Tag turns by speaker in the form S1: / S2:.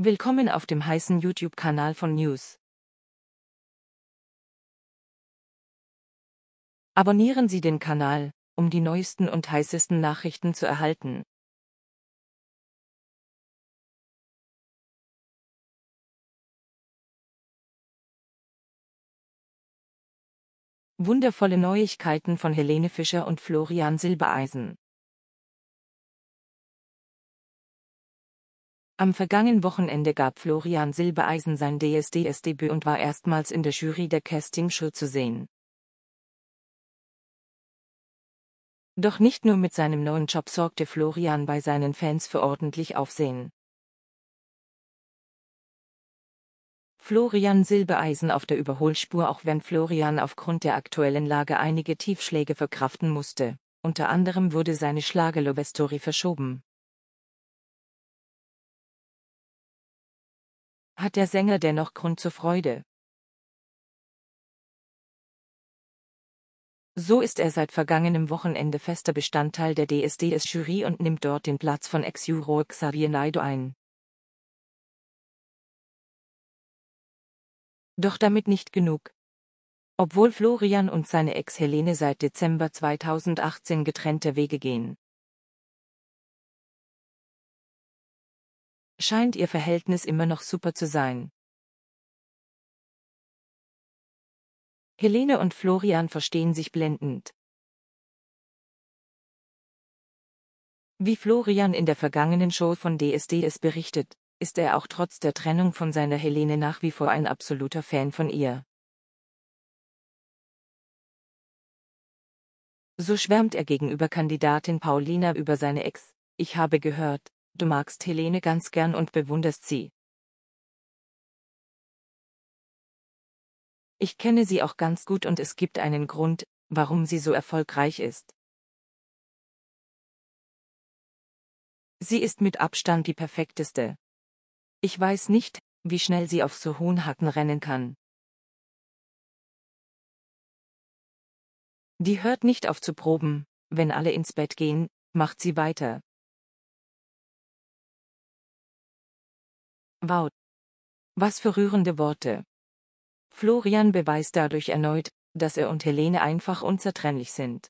S1: Willkommen auf dem heißen YouTube-Kanal von News. Abonnieren Sie den Kanal, um die neuesten und heißesten
S2: Nachrichten zu erhalten. Wundervolle Neuigkeiten von Helene Fischer und Florian Silbereisen
S1: Am vergangenen Wochenende gab Florian Silbereisen sein DSDS-Debüt und war erstmals in der Jury der Castingshow zu sehen. Doch nicht nur mit seinem neuen Job sorgte Florian bei seinen Fans für ordentlich Aufsehen. Florian Silbereisen auf der Überholspur, auch wenn Florian aufgrund der aktuellen Lage einige Tiefschläge verkraften musste. Unter anderem wurde seine schlagerlove verschoben. hat der Sänger dennoch Grund zur Freude. So ist er seit vergangenem Wochenende fester Bestandteil der DSDS-Jury und nimmt dort den Platz von Ex-Juror Xavier Naido ein. Doch damit nicht genug. Obwohl Florian und seine Ex Helene seit Dezember 2018 getrennte Wege gehen, scheint ihr
S2: Verhältnis immer noch super zu sein.
S1: Helene und Florian verstehen sich blendend. Wie Florian in der vergangenen Show von DSDS berichtet, ist er auch trotz der Trennung von seiner Helene nach wie vor ein absoluter Fan von ihr. So schwärmt er gegenüber Kandidatin Paulina über seine Ex, ich habe gehört, Du magst Helene ganz gern und bewunderst sie. Ich kenne sie auch ganz gut und es gibt einen Grund, warum sie so erfolgreich ist. Sie ist mit Abstand die perfekteste. Ich weiß nicht, wie schnell sie auf so hohen Hacken rennen kann. Die hört nicht auf zu proben, wenn alle ins Bett gehen,
S2: macht sie weiter.
S1: Wow. Was für rührende Worte. Florian beweist dadurch erneut, dass er und Helene einfach unzertrennlich sind.